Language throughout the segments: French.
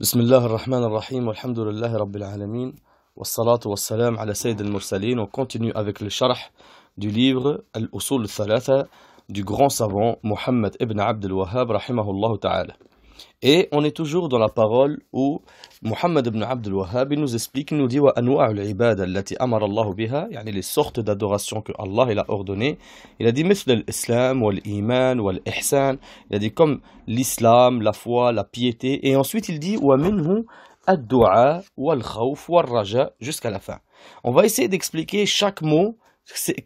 بسم الله الرحمن الرحيم والحمد لله رب العالمين والصلاة والسلام على سيد المرسلين وكونتينيو افيك الشرح دو ليبر الأصول الثلاثة دو غران محمد ابن عبد الوهاب رحمه الله تعالى Et on est toujours dans la parole où Muhammad ibn Abdul Wahhab nous explique, il nous dit les sortes d'adoration que Allah il a ordonné. Il a dit l'islam, l'iman, l'ihsan. Il a dit comme l'islam, la foi, la piété. Et ensuite il dit wa wal-raja, jusqu'à la fin. On va essayer d'expliquer chaque mot,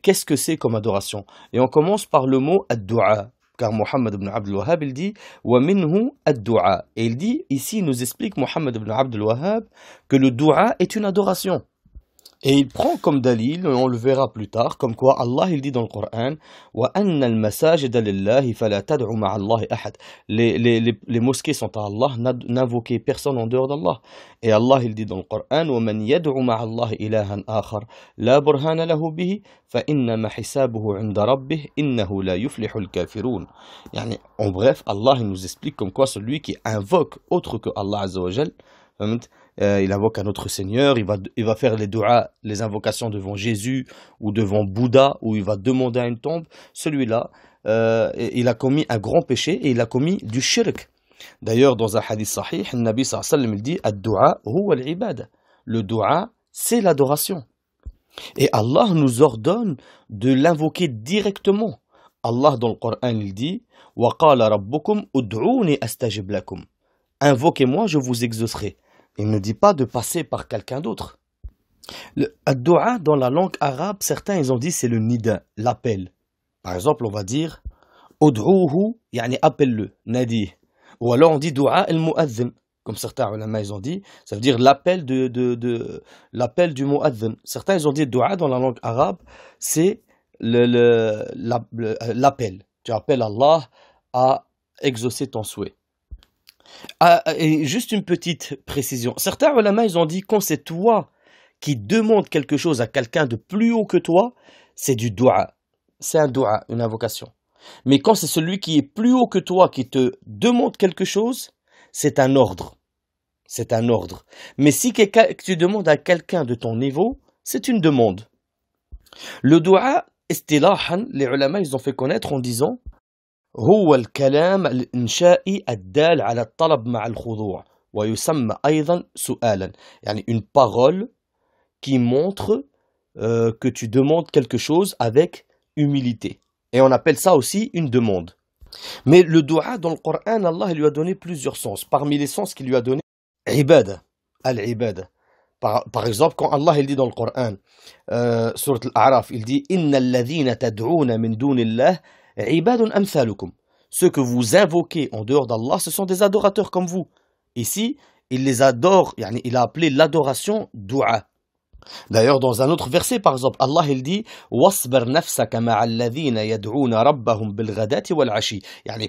qu'est-ce que c'est comme adoration. Et on commence par le mot ad-du'a car Mohammed ibn Abdul Wahhab, il dit minhu ad Et il dit, ici, il nous explique Mohammed ibn Abdul Wahhab que le dua est une adoration. Et il prend comme dalil, on le verra plus tard, comme quoi Allah il dit dans le Coran les, les, les, les mosquées sont à Allah, n'invoquez personne en dehors d'Allah. Et Allah il dit dans le Coran En bref, Allah il nous explique comme quoi celui qui invoque autre que Allah Azzawajal, Hein, euh, il invoque un autre Seigneur, il va, faire les doigts, les invocations devant Jésus ou devant Bouddha, Ou il va demander à une tombe. Celui-là, euh, il a commis un grand péché et il a commis du shirk. D'ailleurs, dans un hadith sahih, le Nabi sallam dit Le doua, c'est l'adoration. Et Allah nous ordonne de l'invoquer directement. Allah dans le Coran il dit Invoquez-moi, je vous exaucerai. Il ne dit pas de passer par quelqu'un d'autre. Le dua dans la langue arabe, certains ils ont dit c'est le nidin, l'appel. Par exemple, on va dire yani appelle-le, nadi. Ou alors on dit doua el Comme certains ulama ont dit, ça veut dire l'appel de, de, de l'appel du Certains ils ont dit doua dans la langue arabe, c'est euh, l'appel. Tu appelles Allah à exaucer ton souhait. Ah, et juste une petite précision. Certains ulama, ont dit quand c'est toi qui demandes quelque chose à quelqu'un de plus haut que toi, c'est du dua. C'est un dua, une invocation. Mais quand c'est celui qui est plus haut que toi qui te demande quelque chose, c'est un ordre. C'est un ordre. Mais si tu demandes à quelqu'un de ton niveau, c'est une demande. Le dua, les ulama, ont fait connaître en disant هو الكلام الإنشائي une parole qui montre euh, que tu demandes quelque chose avec humilité et on appelle ça aussi une demande mais le dua dans le Coran Allah lui a donné plusieurs sens parmi les sens qu'il lui a donné ibad al par, exemple quand Allah il dit dans le Coran euh, sur al-A'raf il dit inna alladhina tad'una min ceux que vous invoquez en dehors d'Allah, ce sont des adorateurs comme vous. Ici, il les adore, il a appelé l'adoration dua. D'ailleurs, dans un autre verset, par exemple, Allah il dit Wasbar nafsaka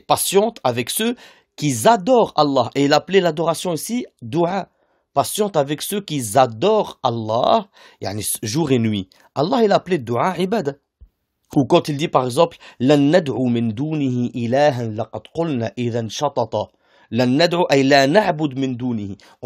patiente avec ceux qui adorent Allah. Et il a appelé l'adoration ici dua. Patiente avec ceux qui adorent Allah, yani jour et nuit. Allah il appelé dua ibad. Ou quand il dit par exemple on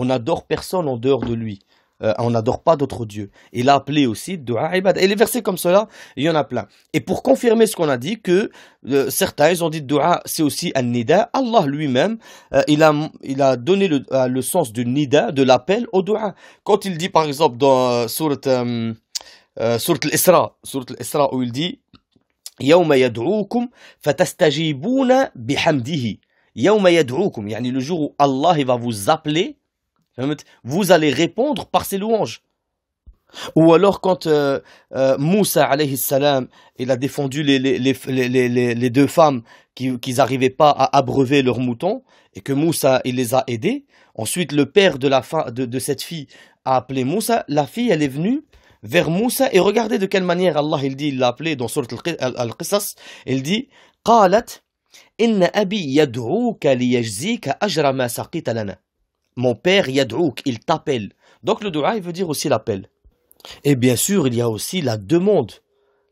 n'adore personne en dehors de lui euh, on n'adore pas d'autres dieux. Il a appelé aussi dua ibad. Et les versets comme cela, il y en a plein. Et pour confirmer ce qu'on a dit, que euh, certains, ont dit dua, c'est aussi un nida. Allah lui-même, euh, il, a, il a donné le, sens du nida, de l'appel au dua. Quand il dit par exemple dans surat سورة الإسراء Isra الإسراء où il dit يوم يدعوكم فتستجيبون بحمده يوم يدعوكم le jour où Allah va vous appeler vous allez répondre par ses louanges Ou alors quand euh، euh, Moussa alayhi salam, il a défendu les, les, les, les deux femmes qui n'arrivaient pas à abreuver leurs moutons et que Moussa il les a aidées. Ensuite le père de, la de, de, cette fille a appelé Moussa. La fille elle est venue vers Moussa et regardez de quelle manière Allah il dit, il l'a appelé dans Surat Al-Qisas, il dit قالت إن أبي Mon père يدعوك, il t'appelle. Donc le dua il veut dire aussi l'appel. Et bien sûr, il y a aussi la demande.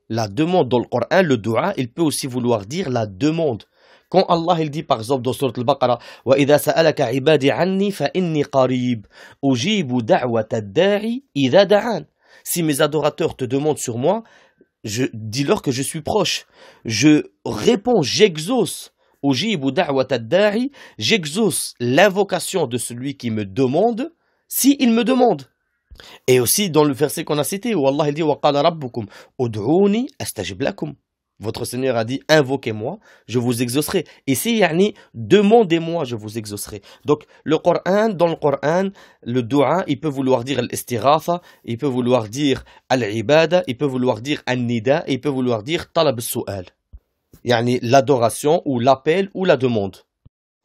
La demande dans le Coran, le dua, il peut aussi vouloir dire la demande. Quand Allah il dit par exemple dans Surat Al-Baqarah وَإِذَا سَأَلَكَ عِبَادِ عني فَإِنِّي قريب si mes adorateurs te demandent sur moi, je dis-leur que je suis proche. Je réponds, j'exauce j'exauce l'invocation de celui qui me demande, s'il il me demande. Et aussi dans le verset qu'on a cité, où Allah dit, votre Seigneur a dit Invoquez-moi, je vous exaucerai. Ici, ni demandez-moi, je vous exaucerai. Donc, le Coran, dans le Coran, le Doha, il peut vouloir dire l'estirafa, il peut vouloir dire al-ibada, il peut vouloir dire al-nida, il peut vouloir dire talab su'al. ni l'adoration ou l'appel ou la demande.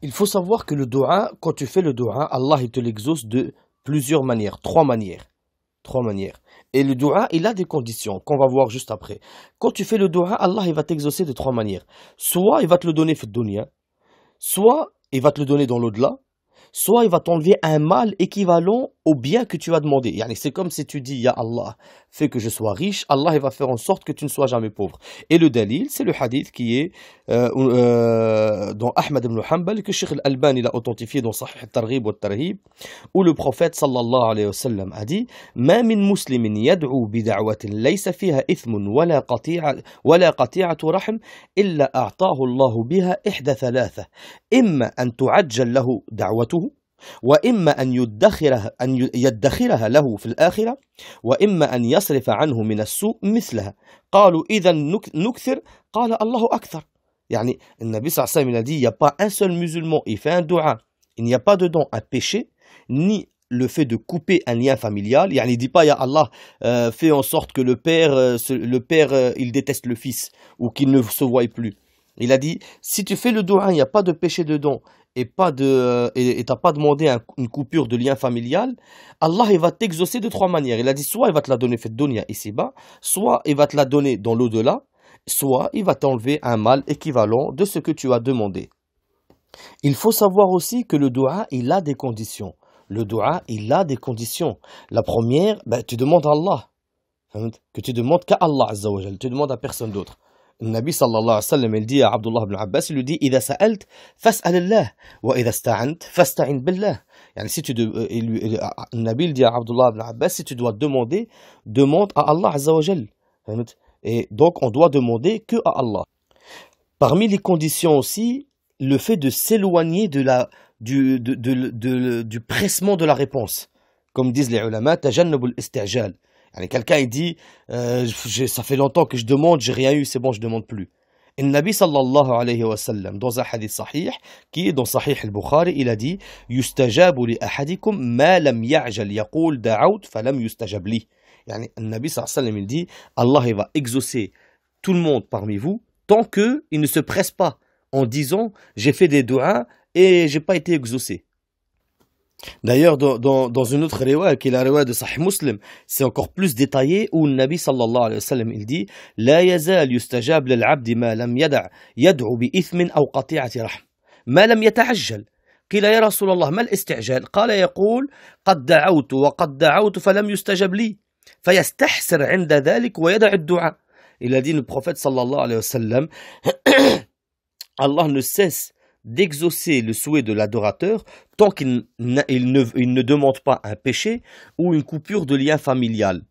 Il faut savoir que le Doha, quand tu fais le Doha, Allah il te l'exauce de plusieurs manières, trois manières. Trois manières. Et le dua, il a des conditions qu'on va voir juste après. Quand tu fais le dua, Allah il va t'exaucer de trois manières. Soit il va te le donner soit il va te le donner dans l'au-delà, soit il va t'enlever un mal équivalent au bien que tu as demandé. c'est comme si tu dis, Ya Allah, fais que je sois riche, Allah il va faire en sorte que tu ne sois jamais pauvre. Et le dalil, c'est le hadith qui est euh, euh, dans Ahmad ibn Hanbal, que Sheikh al-Albani a authentifié dans Sahih al-Targhib wa tarhib où le prophète sallallahu alayhi wa sallam a dit, Ma min muslimin yad'u bida'watin laysa fiha ithmun wala qati'atu qati'a rahm illa a'tahu Allah biha ihda thalatha. Imma an tu'ajjal lahu da'watuhu dit il n'y a pas un seul musulman il fait un dua il n'y a pas dedans un péché ni le fait de couper un lien familial يعني il dit pas ya Allah euh, fait en sorte que le père euh, le père euh, il déteste le fils ou qu'il ne se voie plus il a dit si tu fais le dua il n'y a pas de péché dedans et pas de euh, et t'as pas demandé une coupure de lien familial, Allah il va t'exaucer de trois manières. Il a dit soit il va te la donner fait donia ici-bas, soit il va te la donner dans l'au-delà, soit il va t'enlever un mal équivalent de ce que tu as demandé. Il faut savoir aussi que le doua, il a des conditions. Le doua, il a des conditions. La première, ben, tu demandes à Allah. Hein, que tu demandes qu'à Allah Tu demandes à personne d'autre. Nabi sallallahu alayhi wa sallam, il dit à Abdullah ibn Abbas, il lui dit, إذا سألت فاسأل الله وإذا استعنت فاستعن بالله. Yani si tu de, euh, il, euh, Nabi il dit à Abdullah ibn Abbas, si tu dois demander, demande à Allah Azza wa Et donc on doit demander que à Allah. Parmi les conditions aussi, le fait de s'éloigner du, pressement de la réponse. Comme disent les ulama, tajannabul istijal quelqu'un il dit euh, ça fait longtemps que je demande, j'ai rien eu, c'est bon, je demande plus. Et le Nabi sallallahu alayhi wa sallam, dans un hadith sahih, qui est dans Sahih al-Bukhari, il a dit Yustajabu li ahadikum ma lam ya'jal yaqul fa lam yustajab li. Yani, le Nabi sallallahu alayhi wa sallam, il dit Allah va exaucer tout le monde parmi vous tant que il ne se presse pas en disant j'ai fait des doigts et j'ai pas été exaucé. D'ailleurs, dans, dans, dans, une autre riwaya, qui est la riwaya de Sahih Muslim, c'est encore plus détaillé où le Nabi sallallahu alayhi wa sallam, il dit La yazal yustajab lil abdi ma lam yada' yad'u bi ithmin au qati'ati rahm. Ma lam yata'ajjal. قيل يا رسول الله ما الاستعجال قال يقول قد دعوت وقد دعوت فلم يستجب لي فيستحسر عند ذلك ويدع الدعاء Il a dit le prophète sallallahu alayhi wa sallam Allah ne cesse d'exaucer le souhait de l'adorateur tant qu'il ne, demande pas un péché ou une coupure de lien familial.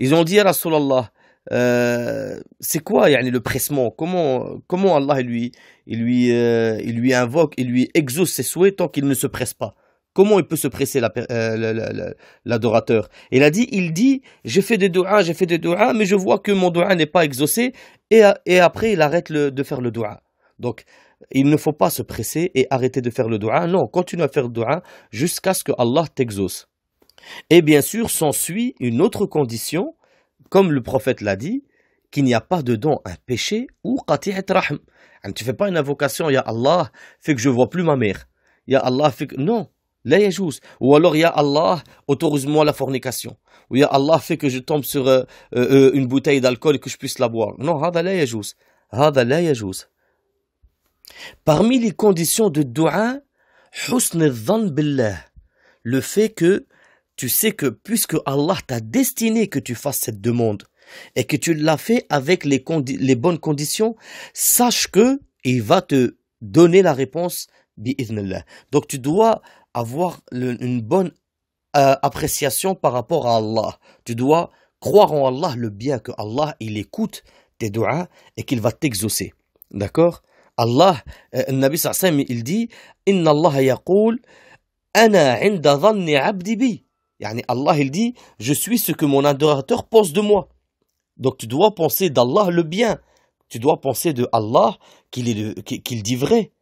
Ils ont dit à Rasulallah, euh, c'est quoi le pressement comment, comment Allah lui, il lui, euh, il lui invoque, il lui exauce ses souhaits tant qu'il ne se presse pas Comment il peut se presser euh, l'adorateur Il a dit, il dit, j'ai fait des doigts, j'ai fait des doigts, mais je vois que mon doigt n'est pas exaucé, et, après il arrête de faire le doigt. Donc, il ne faut pas se presser et arrêter de faire le dua. Non, continue à faire le dua jusqu'à ce que Allah t'exauce. Et bien sûr, s'ensuit une autre condition, comme le prophète l'a dit, qu'il n'y a pas dedans un péché ou qati'at rahm. Ah, tu ne fais pas une invocation, a Allah, fait que je ne vois plus ma mère. a Allah, fait que... Non, la yajous Ou alors, y a Allah, autorise-moi la fornication. Ou a Allah, fait que je tombe sur euh, euh, une bouteille d'alcool et que je puisse la boire. Non, hada la yajous Hada la yajous Parmi les conditions de billah » le fait que tu sais que puisque Allah t'a destiné que tu fasses cette demande et que tu l'as fait avec les, bonnes conditions, sache que il va te donner la réponse donc tu dois avoir une bonne euh, appréciation par rapport à Allah. Tu dois croire en Allah le bien que Allah il écoute tes doigts et qu'il va t'exaucer. D'accord Allah, euh, Nabi il dit Inna Allah Allah, il dit Je suis ce que mon adorateur pense de moi. Donc tu dois penser d'Allah le bien. Tu dois penser de Allah qu'il dit vrai.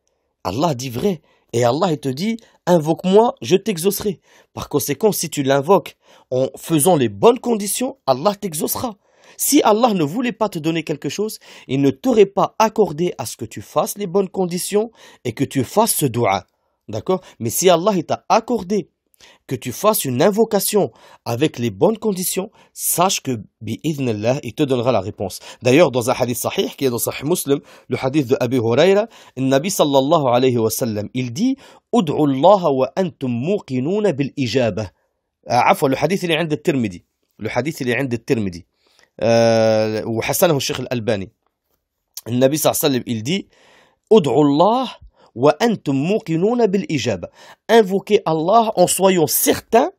Allah dit vrai. Et Allah, il te dit Invoque-moi, je t'exaucerai. Par conséquent, si tu l'invoques en faisant les bonnes conditions, Allah t'exaucera. Si Allah ne voulait pas te donner quelque chose, il ne t'aurait pas accordé à ce que tu fasses les bonnes conditions et que tu fasses ce doua. D'accord Mais si Allah t'a accordé que tu fasses une invocation avec les bonnes conditions, sache que bi-idhnallah, il te donnera la réponse. D'ailleurs, dans un hadith sahih qui est dans Sahih Muslim, le hadith de Abi Huraira, le Nabi sallallahu alayhi wa sallam, il dit "Ud'u Allah wa antum muqinun bil ijabah." Ah, le hadith il est عند Tirmidhi, Le hadith il est عند Tirmidhi. وحسنه il dit ادعوا invoquez Allah en soyons certain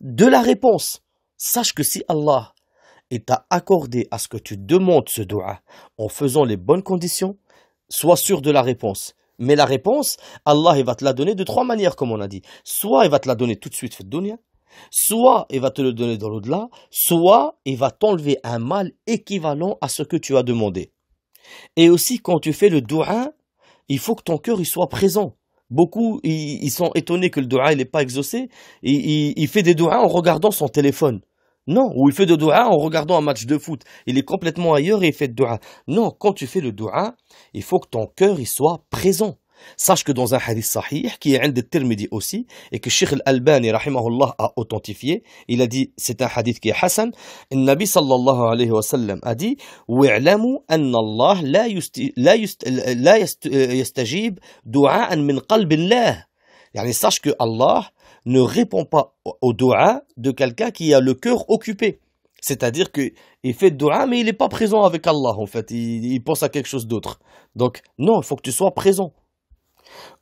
de la réponse sache que si Allah est t'a accordé à ce que tu demandes ce doua en faisant les bonnes conditions, sois sûr de la réponse. Mais la réponse, Allah il va te la donner de trois manières, comme on a dit. Soit il va te la donner tout de suite, fait dunya, Soit il va te le donner dans l'au-delà, soit il va t'enlever un mal équivalent à ce que tu as demandé. Et aussi, quand tu fais le doua, il faut que ton cœur y soit présent. Beaucoup, ils, sont étonnés que le doua n'est pas exaucé. Il, fait des doua en regardant son téléphone. Non, ou il fait des doua en regardant un match de foot. Il est complètement ailleurs et il fait de doua. Non, quand tu fais le doua, il faut que ton cœur y soit présent. Sache que dans un hadith sahih, qui est un des aussi, et que Sheikh al-Albani a authentifié, il a dit, c'est un hadith qui est Hassan, le Nabi sallallahu alayhi wa sallam a dit, لا, sache que Allah ne répond pas au dua de quelqu'un qui a le cœur occupé. C'est-à-dire qu'il fait dua, mais il n'est pas présent avec Allah, en fait. il pense à quelque chose d'autre. Donc, non, il faut que tu sois présent.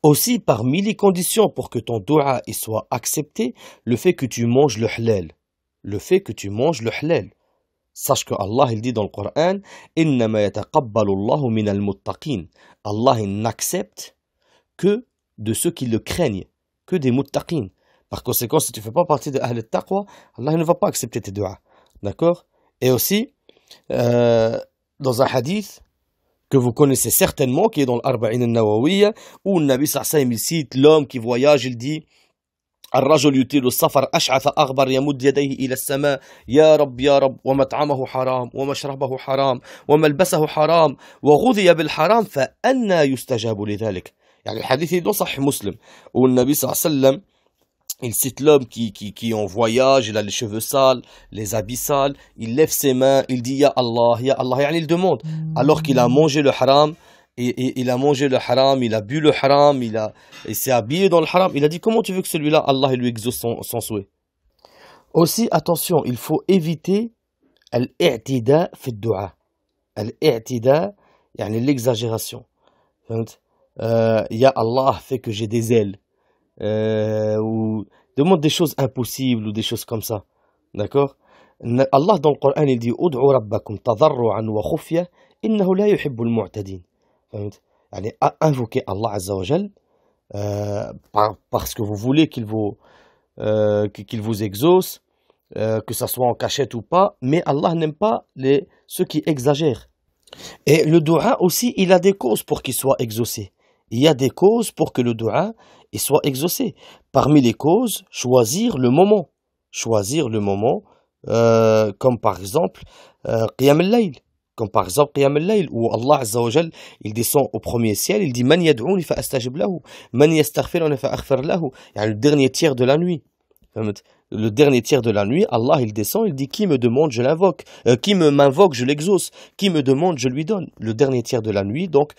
Aussi, parmi les conditions pour que ton dua soit accepté, le fait que tu manges le halal. Le fait que tu manges le halal. Sache que Allah il dit dans le Coran Allah n'accepte que de ceux qui le craignent, que des muttaqin. Par conséquent, si tu ne fais pas partie de Ahl taqwa Allah ne va pas accepter tes duas. D'accord Et aussi, euh, dans un hadith, que vous connaissez certainement, qui est dans l'Arba'in al-Nawawiya, où le Nabi sallam il cite l'homme qui voyage, il dit الرجل يطيل السفر أشعث أغبر يمد يديه إلى السماء يا رب يا رب ومطعمه حرام ومشربه حرام وملبسه حرام وغذي بالحرام فأنا يستجاب لذلك يعني الحديث ده صح مسلم والنبي صلى الله عليه وسلم Il cite l'homme qui, qui, qui en voyage, il a les cheveux sales, les habits sales, il lève ses mains, il dit Ya Allah, Ya Allah, il demande. Hmm. Alors qu'il a mangé le haram, et, il a mangé le haram, il a bu le haram, il, s'est habillé dans le haram. Il a dit Comment tu veux que celui-là, Allah, il lui exauce son, souhait Aussi, attention, il faut éviter al-i'tida fi dua. al l'exagération. Euh, ya Allah, fait que j'ai des ailes. Euh, ou demande des choses impossibles ou des choses comme ça. D'accord Allah dans le Coran il dit rabbakum wa invoquez Allah Azza euh, parce que vous voulez qu'il vous, euh, qu'il vous exauce, que ça soit en cachette ou pas, mais Allah n'aime pas les, ceux qui exagèrent. Et le doua aussi, il a des causes pour qu'il soit exaucé. Il y a des causes pour que le doua et soit exaucé. Parmi les causes, choisir le moment. Choisir le moment, euh, comme par exemple euh, al-Layl. Comme par exemple Qiyam al-Layl, où Allah Azzawajal, il descend au premier ciel, il dit Man yad'ouni fa astajib lahu, man fa lahu. le dernier tiers de la nuit le dernier tiers de la nuit, Allah il descend, il dit qui me demande, je l'invoque, euh, qui me m'invoque, je l'exauce, qui me demande, je lui donne. Le dernier tiers de la nuit, donc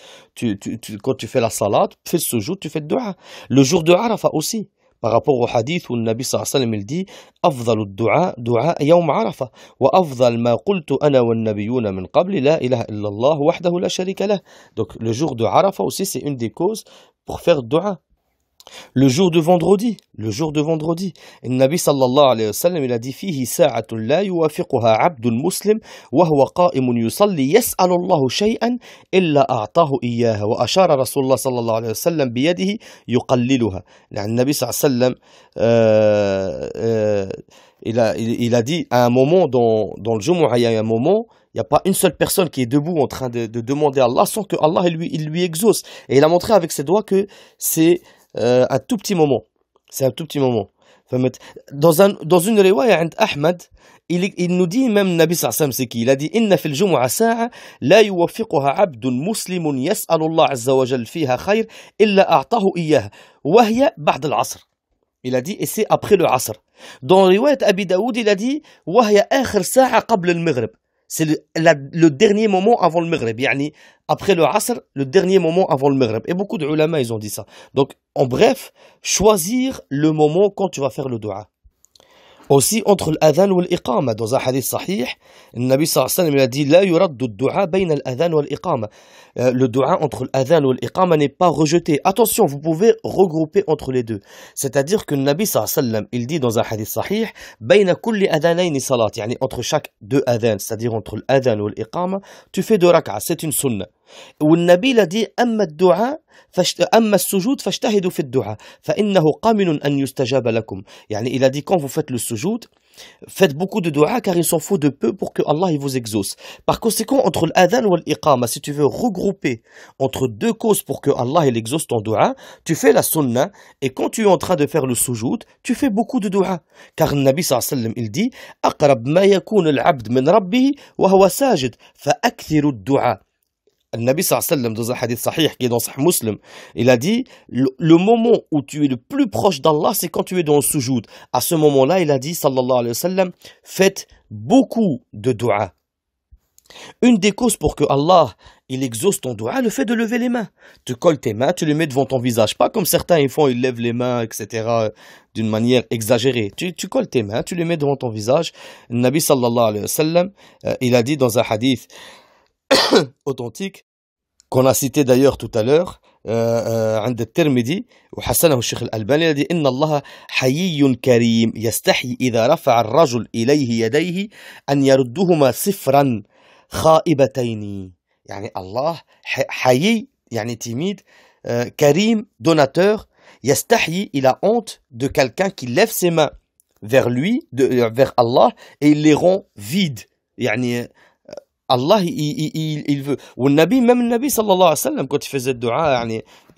quand tu fais la salade, fais ce jour, tu fais le dua. Le jour de Arafah aussi, par rapport au hadith où le Nabi sallallahu sallam il dit donc le jour de Arafah aussi c'est une des causes pour faire dua le jour de vendredi, le jour de vendredi, le Nabi sallallahu alayhi wa sallam, il a dit Fihi sa'atun la yuwafiquha abdul muslim, wa huwa qa'imun yusalli, yas'alu Allahu shay'an, illa a'tahu iyyaha, wa ashara Rasulullah sallallahu alayhi wa sallam yadihi yuqalliluha. Le Nabi sallallahu alayhi wa sallam, euh, euh, il a, il, a dit à un moment dans, dans le Jumu'ah, il y a un moment, il n'y a pas une seule personne qui est debout en train de, de demander à Allah sans que Allah il lui, il lui exauce. Et il a montré avec ses doigts que c'est آه ان تو بتي مومون سي ان تو بتي مومون فهمت dans دوزون روايه عند احمد انه ديما النبي صلى الله عليه وسلم سكي الذي إن في الجمعة ساعة لا يوفقها عبد مسلم يسأل الله عز وجل فيها خير إلا أعطاه إياها وهي بعد العصر الى a dit, ابخي c'est après le Asr. Dans le Riwayat وهي آخر ساعة قبل المغرب. c'est le, dernier moment avant le Maghreb. après le Asr, le dernier moment avant le Maghreb. Et beaucoup de ils ont dit ça. Donc, en bref, choisir le moment quand tu vas faire le doigt. Aussi, entre l'adhan et l'iqama, dans un hadith sahih, le Nabi sallallahu alayhi wa sallam a dit La yuraddu du'a bain l'adhan adhan wa l'iqama. Le du'a entre l'adhan et l'iqama n'est pas rejeté. Attention, vous pouvez regrouper entre les deux. C'est-à-dire que le Nabi sallallahu alayhi wa sallam, il dit dans un hadith sahih Bain kulli adhanayn salat, yani entre chaque deux adhan, c'est-à-dire entre l'adhan et l'iqama, tu fais deux rak'a, c'est une sunnah et دي أما الدعاء dit, « أما السجود فاجتهدوا في الدعاء فإنه قامن أن يستجاب لكم يعني il a dit quand vous faites le sujud Faites beaucoup de dua car il s'en faut de peu pour que Allah vous exauce. Par conséquent, entre l'adhan et l'iqama, si tu veux regrouper entre deux causes pour que Allah il exauce ton dua, tu fais la sunna et quand tu es en train de faire le sujoud, tu fais beaucoup de dua. Car le Nabi sallam il dit Aqrab ma yakun al-abd min rabbihi wa huwa sajid fa akthiru dua Nabi sallam dans un hadith sahih qui est dans Sahih Muslim, il a dit le, moment où tu es le plus proche d'Allah, c'est quand tu es dans le sujoud. À ce moment-là, il a dit sallallahu alayhi wa sallam, faites beaucoup de dua. Une des causes pour que Allah il exauce ton doigt, le fait de lever les mains. Tu colles tes mains, tu les mets devant ton visage. Pas comme certains ils font, ils lèvent les mains, etc. d'une manière exagérée. Tu, tu, colles tes mains, tu les mets devant ton visage. Le Nabi sallallahu alayhi wa sallam, euh, il a dit dans un hadith, authentique qu'on a cité d'ailleurs tout à l'heure euh, euh, عند الترمذي وحسنه الشيخ الألباني الذي إن الله حيي كريم يستحي إذا رفع الرجل إليه يديه أن يردهما صفرا خائبتين يعني الله حيي يعني تيميد آه، كريم دوناتور يستحي إلى أنت de quelqu'un qui lève ses mains vers lui de, vers Allah et les rend vides يعني Allah, il, il, veut. Ou le Nabi, même le Nabi, sallallahu alayhi wa sallam, quand il faisait le dua,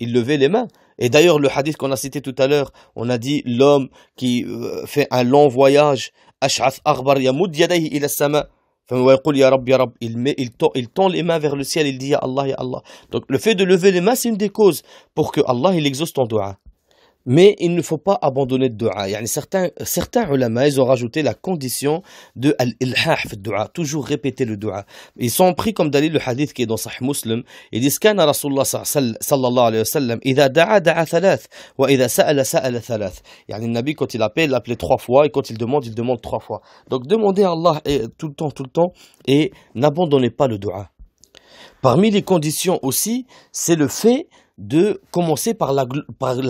il levait les mains. Et d'ailleurs, le hadith qu'on a cité tout à l'heure, on a dit l'homme qui euh, fait un long voyage, il, il, tend, il tend les mains vers le ciel, il dit Ya Allah, Ya Allah. Donc le fait de lever les mains, c'est une des causes pour que Allah il exauce ton dua. Mais il ne faut pas abandonner le dua. certains, certains ulama, ils ont rajouté la condition de al-ilhah dua, toujours répéter le dua. Ils sont pris comme d'aller le hadith qui est dans Sahih Muslim. Ils disent a Rasulullah sallallahu alayhi wa sallam, Ida da'a da'a thalath, wa ida sa'ala sa'ala thalath. Yani le Nabi, quand il appelle, il appelle trois fois, et quand il demande, il demande trois fois. Donc demandez à Allah tout le temps, tout le temps, et n'abandonnez pas le dua. Parmi les conditions aussi, c'est le fait de commencer par la,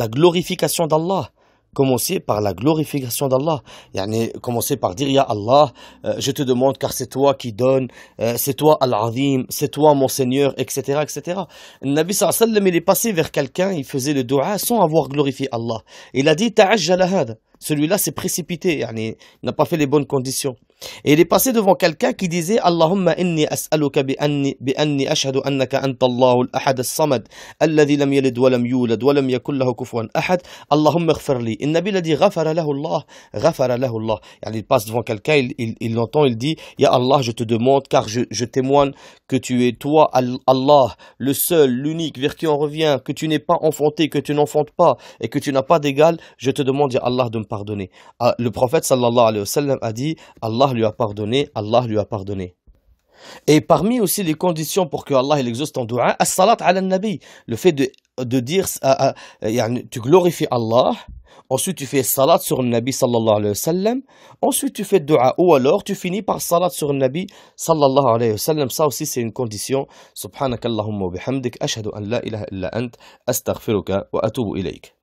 glorification d'Allah. Commencer par la glorification d'Allah. Yani, commencer par dire Ya Allah, euh, je te demande car c'est toi qui donne, euh, c'est toi Al-Azim, c'est toi mon Seigneur, etc. etc. Le Nabi sallam, il est passé vers quelqu'un, il faisait le dua sans avoir glorifié Allah. Il a dit Celui-là s'est précipité, il n'a pas fait les bonnes conditions. Et il est passé devant quelqu'un qui disait Allahumma inni as'aluka bi anni bi anni ashhadu annaka anta Allahu al-ahad as-samad alladhi lam yalid wa lam yulad wa lam yakul lahu kufuwan ahad Allahumma ighfir li. Et Nabi a dit ghafara lahu Allah, ghafara lahu Allah. Yani il passe devant quelqu'un, il, il, il l'entend, il dit Ya Allah, je te demande car je, je témoigne que tu es toi Allah, le seul, l'unique, vers qui on revient, que tu n'es pas enfanté, que tu n'enfantes pas et que tu n'as pas d'égal, je te demande Ya Allah de me pardonner. Ah, le prophète sallallahu alayhi wa sallam a dit Allah lui a pardonné, Allah lui a pardonné. Et parmi aussi les conditions pour que Allah il exauce ton dou'a, as-salat ala nabi, le fait de, de dire, euh, euh, tu glorifies Allah, ensuite tu fais salat sur le nabi sallallahu alayhi wa sallam, ensuite tu fais dou'a ou alors tu finis par salat sur le nabi sallallahu alayhi wa sallam, ça aussi c'est une condition, subhanakallahumma bihamdik, ashhadu an la ilaha illa ant, astaghfiruka wa atubu ilayk.